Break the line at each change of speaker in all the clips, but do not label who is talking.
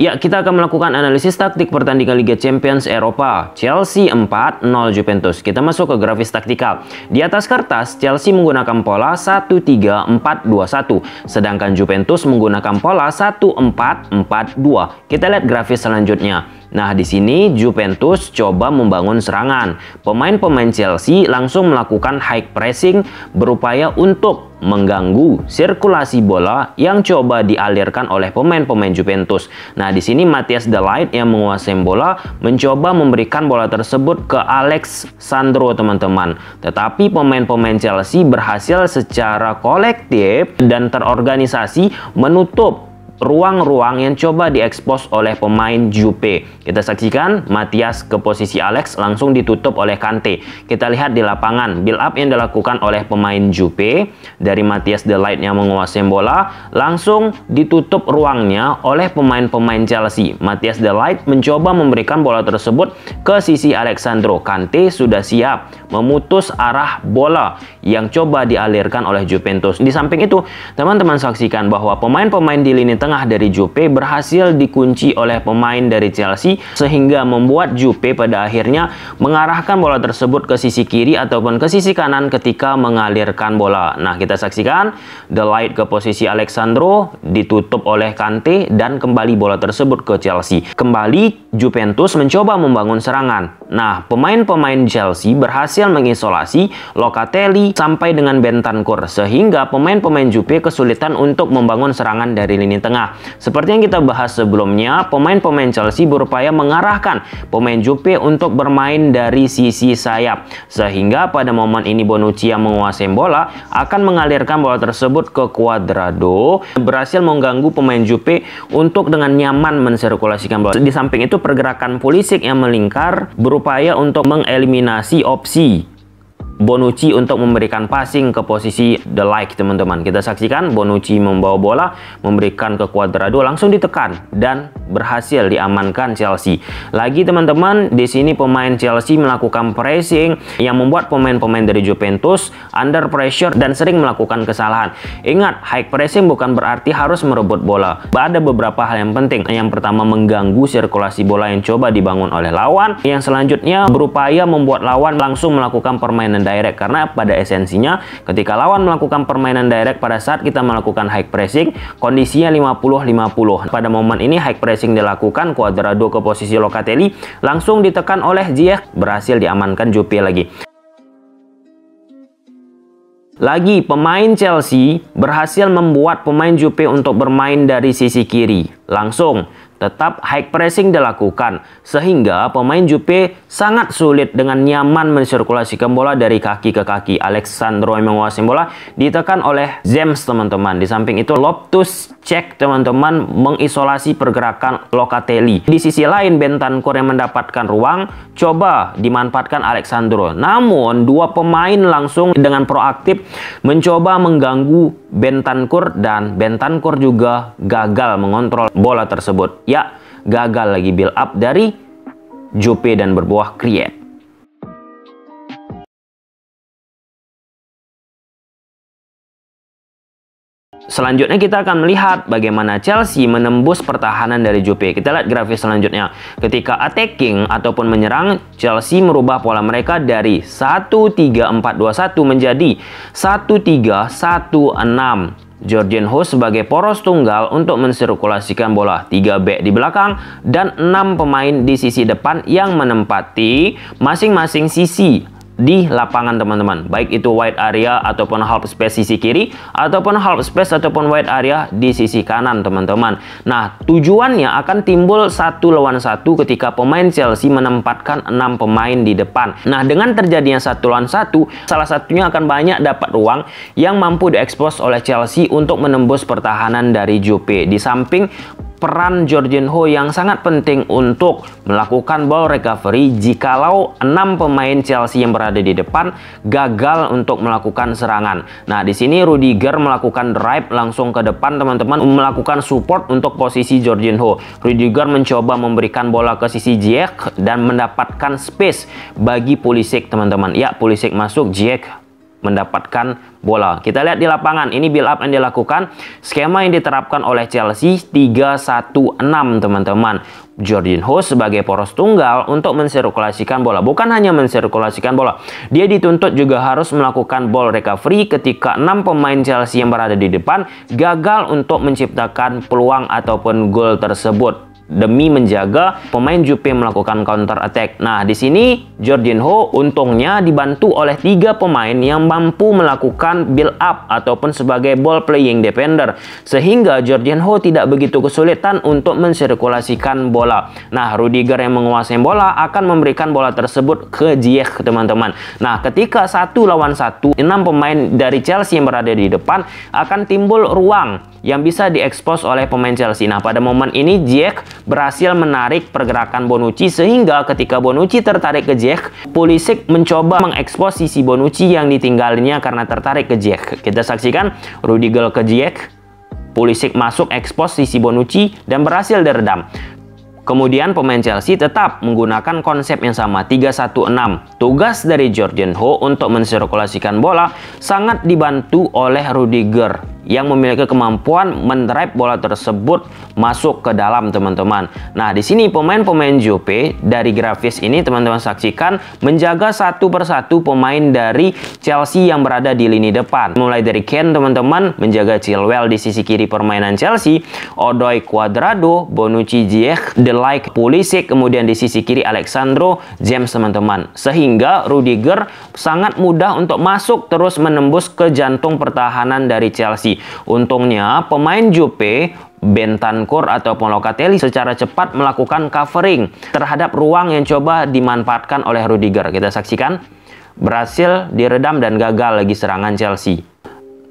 Ya, kita akan melakukan analisis taktik pertandingan Liga Champions Eropa. Chelsea 4-0 Juventus. Kita masuk ke grafis taktikal. Di atas kertas, Chelsea menggunakan pola 1-3-4-2-1. Sedangkan Juventus menggunakan pola 1-4-4-2. Kita lihat grafis selanjutnya. Nah, di sini Juventus coba membangun serangan. Pemain-pemain Chelsea langsung melakukan high pressing berupaya untuk mengganggu sirkulasi bola yang coba dialirkan oleh pemain-pemain Juventus. Nah, di sini Matias Delight yang menguasai bola mencoba memberikan bola tersebut ke Alex Sandro, teman-teman. Tetapi pemain-pemain Chelsea berhasil secara kolektif dan terorganisasi menutup ruang-ruang yang coba diekspos oleh pemain Jupe. Kita saksikan Matias ke posisi Alex langsung ditutup oleh Kante. Kita lihat di lapangan build up yang dilakukan oleh pemain Jupe dari Matias the Light yang menguasai bola langsung ditutup ruangnya oleh pemain-pemain Chelsea. Matias the Light mencoba memberikan bola tersebut ke sisi Alexandro Kante sudah siap memutus arah bola yang coba dialirkan oleh Juventus. Di samping itu, teman-teman saksikan bahwa pemain-pemain di lini tengah tengah dari Jupe berhasil dikunci oleh pemain dari Chelsea sehingga membuat Jupe pada akhirnya mengarahkan bola tersebut ke sisi kiri ataupun ke sisi kanan ketika mengalirkan bola. Nah, kita saksikan the light ke posisi Alexandro ditutup oleh Kante dan kembali bola tersebut ke Chelsea. Kembali Juventus mencoba membangun serangan Nah, pemain-pemain Chelsea berhasil mengisolasi Locatelli sampai dengan Bentancur sehingga pemain-pemain Juve kesulitan untuk membangun serangan dari lini tengah. Seperti yang kita bahas sebelumnya, pemain-pemain Chelsea berupaya mengarahkan pemain Juve untuk bermain dari sisi sayap sehingga pada momen ini Bonucci yang menguasai bola akan mengalirkan bola tersebut ke Cuadrado berhasil mengganggu pemain Juve untuk dengan nyaman mensirkulasikan bola. Di samping itu pergerakan Pulisic yang melingkar berupa berupaya untuk mengeliminasi opsi Bonucci untuk memberikan passing ke posisi the like teman-teman. Kita saksikan Bonucci membawa bola, memberikan ke Cuadrado langsung ditekan dan berhasil diamankan Chelsea. Lagi teman-teman, di sini pemain Chelsea melakukan pressing yang membuat pemain-pemain dari Juventus under pressure dan sering melakukan kesalahan. Ingat, high pressing bukan berarti harus merebut bola. Ada beberapa hal yang penting. Yang pertama mengganggu sirkulasi bola yang coba dibangun oleh lawan. Yang selanjutnya berupaya membuat lawan langsung melakukan permainan direct karena pada esensinya ketika lawan melakukan permainan direct pada saat kita melakukan high pressing kondisinya 50-50. Pada momen ini high pressing pressing dilakukan, Cuadrado ke posisi Locatelli, langsung ditekan oleh Ziyech, berhasil diamankan Juppe lagi. Lagi, pemain Chelsea berhasil membuat pemain Juppe untuk bermain dari sisi kiri. Langsung, Tetap high pressing dilakukan sehingga pemain Jupe sangat sulit dengan nyaman mensirkulasikan bola dari kaki ke kaki. Alexandro yang menguasai bola ditekan oleh James teman-teman. Di samping itu Loftus cek teman-teman mengisolasi pergerakan Locatelli. Di sisi lain Bentancur yang mendapatkan ruang coba dimanfaatkan Alexandro. Namun dua pemain langsung dengan proaktif mencoba mengganggu Bentancur dan Bentancur juga gagal mengontrol bola tersebut. Ya, gagal lagi build up dari Jupe dan berbuah create. Selanjutnya kita akan melihat bagaimana Chelsea menembus pertahanan dari Jupe. Kita lihat grafis selanjutnya. Ketika attacking ataupun menyerang, Chelsea merubah pola mereka dari 1-3-4-2-1 menjadi 1-3-1-6. Jordan Ho sebagai poros tunggal untuk mensirkulasikan bola 3 back di belakang dan 6 pemain di sisi depan yang menempati masing-masing sisi di lapangan teman-teman. Baik itu wide area ataupun half space sisi kiri ataupun half space ataupun wide area di sisi kanan teman-teman. Nah, tujuannya akan timbul satu lawan satu ketika pemain Chelsea menempatkan enam pemain di depan. Nah, dengan terjadinya satu lawan satu, salah satunya akan banyak dapat ruang yang mampu diekspos oleh Chelsea untuk menembus pertahanan dari Jupe. Di samping peran Jorginho yang sangat penting untuk melakukan ball recovery jikalau enam pemain Chelsea yang berada di depan gagal untuk melakukan serangan. Nah, di sini Rudiger melakukan drive langsung ke depan teman-teman melakukan support untuk posisi Jorginho. Rudiger mencoba memberikan bola ke sisi Jack dan mendapatkan space bagi Pulisic teman-teman. Ya, Pulisic masuk, Jack mendapatkan bola. Kita lihat di lapangan, ini build up yang dilakukan, skema yang diterapkan oleh Chelsea 3-1-6 teman-teman. Jordan Host sebagai poros tunggal untuk mensirkulasikan bola. Bukan hanya mensirkulasikan bola, dia dituntut juga harus melakukan ball recovery ketika enam pemain Chelsea yang berada di depan gagal untuk menciptakan peluang ataupun gol tersebut demi menjaga pemain Juppe melakukan counter attack. Nah, di sini Jorginho untungnya dibantu oleh tiga pemain yang mampu melakukan build up ataupun sebagai ball playing defender sehingga Jorginho tidak begitu kesulitan untuk mensirkulasikan bola. Nah, Rudiger yang menguasai bola akan memberikan bola tersebut ke Ziyech, teman-teman. Nah, ketika satu lawan satu, enam pemain dari Chelsea yang berada di depan akan timbul ruang yang bisa diekspos oleh pemain Chelsea. Nah, pada momen ini Jack berhasil menarik pergerakan Bonucci sehingga ketika Bonucci tertarik ke Jack Pulisic mencoba mengekspos sisi Bonucci yang ditinggalnya karena tertarik ke Jack. Kita saksikan Rudiger ke Jack Pulisic masuk ekspos sisi Bonucci dan berhasil diredam. Kemudian pemain Chelsea tetap menggunakan konsep yang sama 3-1-6. Tugas dari Jordan Ho untuk mensirkulasikan bola sangat dibantu oleh Rudiger yang memiliki kemampuan mendrive bola tersebut masuk ke dalam teman-teman. Nah, di sini pemain-pemain Jope dari grafis ini teman-teman saksikan menjaga satu persatu pemain dari Chelsea yang berada di lini depan. Mulai dari Ken teman-teman menjaga Chilwell di sisi kiri permainan Chelsea, Odoi Cuadrado, Bonucci Ziyech, De like polisi kemudian di sisi kiri Alexandro James teman-teman. Sehingga Rudiger sangat mudah untuk masuk terus menembus ke jantung pertahanan dari Chelsea. Untungnya pemain Juppe Bentancur atau Locatelli secara cepat melakukan covering terhadap ruang yang coba dimanfaatkan oleh Rudiger. Kita saksikan berhasil diredam dan gagal lagi serangan Chelsea.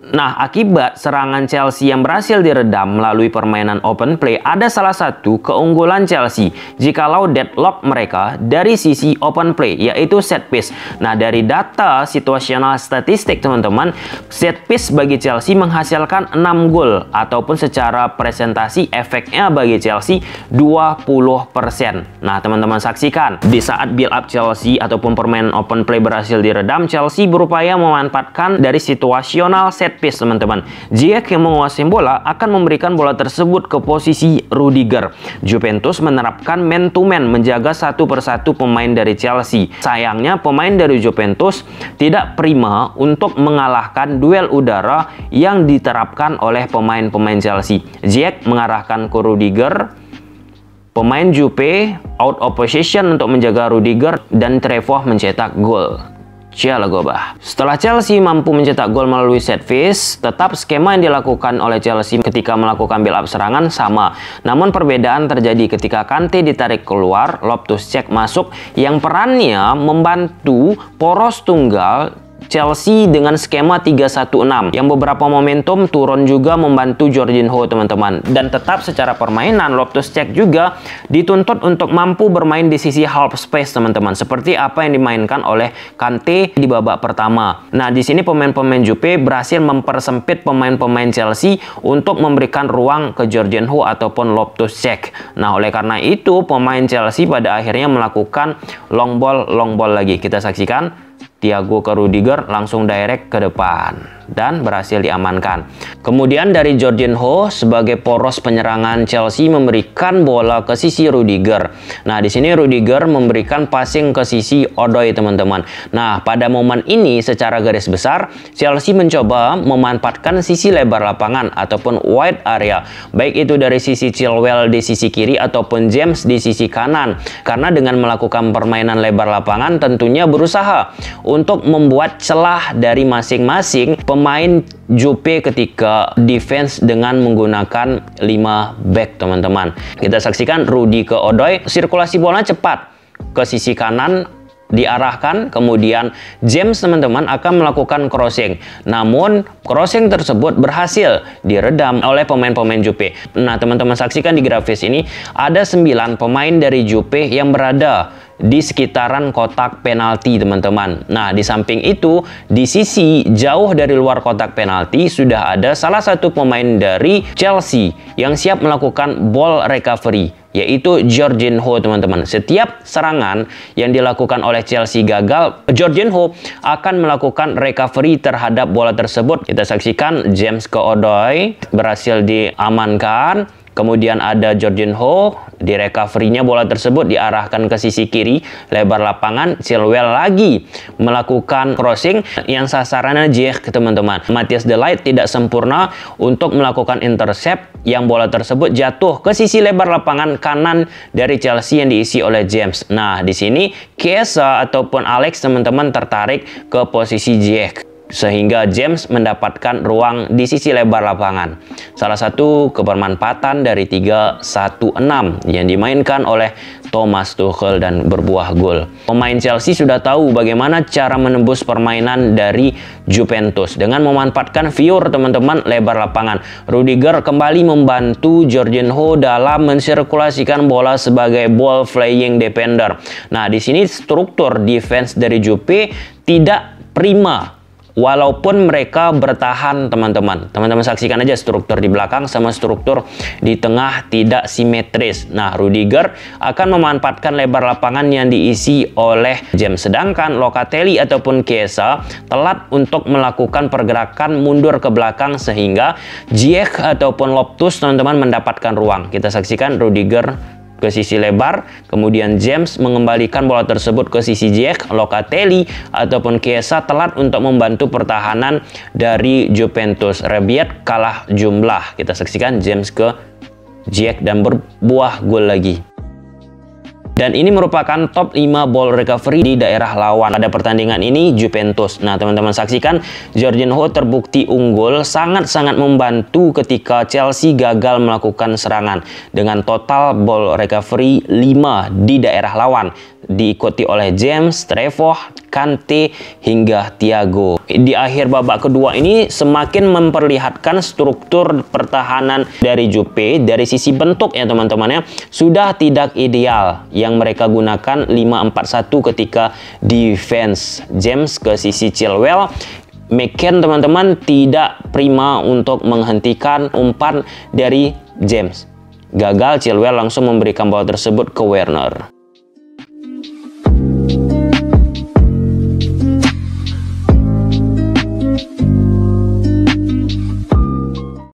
Nah, akibat serangan Chelsea yang berhasil diredam melalui permainan open play, ada salah satu keunggulan Chelsea jikalau deadlock mereka dari sisi open play, yaitu set piece. Nah, dari data situasional statistik, teman-teman, set piece bagi Chelsea menghasilkan 6 gol, ataupun secara presentasi efeknya bagi Chelsea 20%. Nah, teman-teman saksikan, di saat build up Chelsea ataupun permainan open play berhasil diredam, Chelsea berupaya memanfaatkan dari situasional set piece teman-teman. Ziyech yang menguasai bola akan memberikan bola tersebut ke posisi Rudiger. Juventus menerapkan man to man menjaga satu persatu pemain dari Chelsea. Sayangnya pemain dari Juventus tidak prima untuk mengalahkan duel udara yang diterapkan oleh pemain-pemain Chelsea. Ziyech mengarahkan ke Rudiger Pemain Jupe out of position untuk menjaga Rudiger dan Trevor mencetak gol. Chelsea. Setelah Chelsea mampu mencetak gol melalui set piece, tetap skema yang dilakukan oleh Chelsea ketika melakukan build up serangan sama. Namun perbedaan terjadi ketika Kante ditarik keluar, Loftus Check masuk yang perannya membantu poros tunggal Chelsea dengan skema 3-1-6 yang beberapa momentum turun juga membantu Jorginho teman-teman dan tetap secara permainan Loftus Check juga dituntut untuk mampu bermain di sisi half space teman-teman seperti apa yang dimainkan oleh Kante di babak pertama. Nah di sini pemain-pemain Jupe berhasil mempersempit pemain-pemain Chelsea untuk memberikan ruang ke Jorginho ataupun Loftus Check. Nah oleh karena itu pemain Chelsea pada akhirnya melakukan long ball long ball lagi kita saksikan Tiago ke Rudiger langsung direct ke depan dan berhasil diamankan. Kemudian dari Jorginho sebagai poros penyerangan Chelsea memberikan bola ke sisi Rudiger. Nah, di sini Rudiger memberikan passing ke sisi Odoi, teman-teman. Nah, pada momen ini secara garis besar Chelsea mencoba memanfaatkan sisi lebar lapangan ataupun wide area, baik itu dari sisi Chilwell di sisi kiri ataupun James di sisi kanan. Karena dengan melakukan permainan lebar lapangan tentunya berusaha untuk membuat celah dari masing-masing pemain pemain Jupe ketika defense dengan menggunakan 5 back teman-teman. Kita saksikan Rudy ke Odoi, sirkulasi bola cepat ke sisi kanan diarahkan kemudian James teman-teman akan melakukan crossing namun crossing tersebut berhasil diredam oleh pemain-pemain Jupe nah teman-teman saksikan di grafis ini ada 9 pemain dari Jupe yang berada di sekitaran kotak penalti teman-teman. Nah, di samping itu, di sisi jauh dari luar kotak penalti sudah ada salah satu pemain dari Chelsea yang siap melakukan ball recovery yaitu Jorginho teman-teman. Setiap serangan yang dilakukan oleh Chelsea gagal, Jorginho akan melakukan recovery terhadap bola tersebut. Kita saksikan James Koodoi berhasil diamankan Kemudian ada Jordan Ho, di recovery-nya bola tersebut diarahkan ke sisi kiri lebar lapangan. Silwell lagi melakukan crossing yang sasarannya Ziyech, teman-teman. Matias Delight tidak sempurna untuk melakukan intercept yang bola tersebut jatuh ke sisi lebar lapangan kanan dari Chelsea yang diisi oleh James. Nah, di sini Kesa ataupun Alex teman-teman tertarik ke posisi Ziyech sehingga James mendapatkan ruang di sisi lebar lapangan. Salah satu kebermanfaatan dari 3-1-6 yang dimainkan oleh Thomas Tuchel dan berbuah gol. Pemain Chelsea sudah tahu bagaimana cara menembus permainan dari Juventus dengan memanfaatkan Fior teman-teman lebar lapangan. Rudiger kembali membantu Jorginho dalam mensirkulasikan bola sebagai ball flying defender. Nah, di sini struktur defense dari Juve tidak prima walaupun mereka bertahan teman-teman teman-teman saksikan aja struktur di belakang sama struktur di tengah tidak simetris nah Rudiger akan memanfaatkan lebar lapangan yang diisi oleh jam. sedangkan Locatelli ataupun Chiesa telat untuk melakukan pergerakan mundur ke belakang sehingga Ziyech ataupun Loptus teman-teman mendapatkan ruang kita saksikan Rudiger ke sisi lebar, kemudian James mengembalikan bola tersebut ke sisi jack Locatelli ataupun Kiesa telat untuk membantu pertahanan dari Juventus. Rabiot kalah jumlah. Kita saksikan James ke jack dan berbuah gol lagi. Dan ini merupakan top 5 ball recovery di daerah lawan. Pada pertandingan ini Juventus. Nah, teman-teman saksikan Jorginho terbukti unggul sangat-sangat membantu ketika Chelsea gagal melakukan serangan dengan total ball recovery 5 di daerah lawan diikuti oleh James, Trevor, Kante hingga Thiago. Di akhir babak kedua ini semakin memperlihatkan struktur pertahanan dari Jupe dari sisi bentuk ya teman-teman ya sudah tidak ideal yang mereka gunakan 5-4-1 ketika defense James ke sisi Chilwell Mekan teman-teman tidak prima untuk menghentikan umpan dari James gagal Chilwell langsung memberikan bola tersebut ke Werner